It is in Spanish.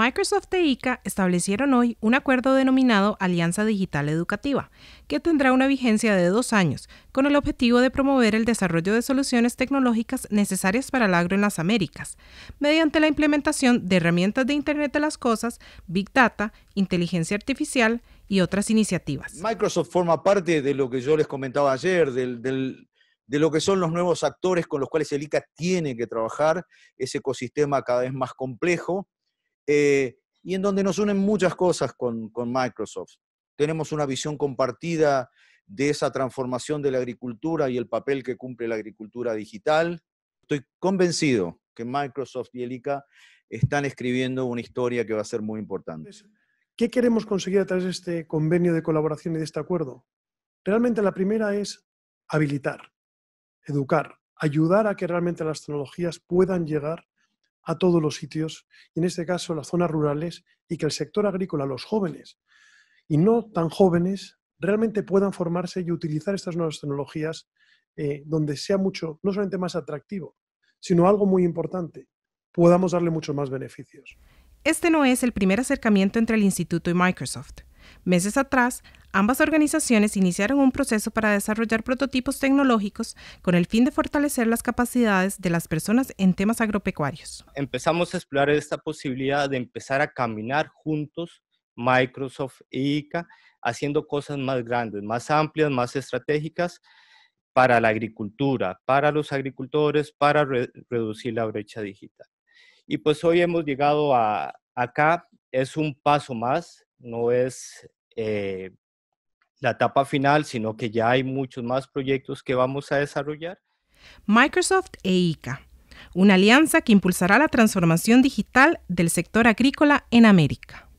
Microsoft e ICA establecieron hoy un acuerdo denominado Alianza Digital Educativa, que tendrá una vigencia de dos años, con el objetivo de promover el desarrollo de soluciones tecnológicas necesarias para el agro en las Américas, mediante la implementación de herramientas de Internet de las Cosas, Big Data, inteligencia artificial y otras iniciativas. Microsoft forma parte de lo que yo les comentaba ayer, de lo que son los nuevos actores con los cuales el ICA tiene que trabajar, ese ecosistema cada vez más complejo, eh, y en donde nos unen muchas cosas con, con Microsoft. Tenemos una visión compartida de esa transformación de la agricultura y el papel que cumple la agricultura digital. Estoy convencido que Microsoft y el ICA están escribiendo una historia que va a ser muy importante. ¿Qué queremos conseguir a través de este convenio de colaboración y de este acuerdo? Realmente la primera es habilitar, educar, ayudar a que realmente las tecnologías puedan llegar a todos los sitios, y en este caso las zonas rurales, y que el sector agrícola, los jóvenes y no tan jóvenes, realmente puedan formarse y utilizar estas nuevas tecnologías eh, donde sea mucho, no solamente más atractivo, sino algo muy importante, podamos darle muchos más beneficios. Este no es el primer acercamiento entre el instituto y Microsoft. Meses atrás, Ambas organizaciones iniciaron un proceso para desarrollar prototipos tecnológicos con el fin de fortalecer las capacidades de las personas en temas agropecuarios. Empezamos a explorar esta posibilidad de empezar a caminar juntos Microsoft e ICA haciendo cosas más grandes, más amplias, más estratégicas para la agricultura, para los agricultores, para reducir la brecha digital. Y pues hoy hemos llegado a acá, es un paso más, no es eh, la etapa final, sino que ya hay muchos más proyectos que vamos a desarrollar. Microsoft e ICA, una alianza que impulsará la transformación digital del sector agrícola en América.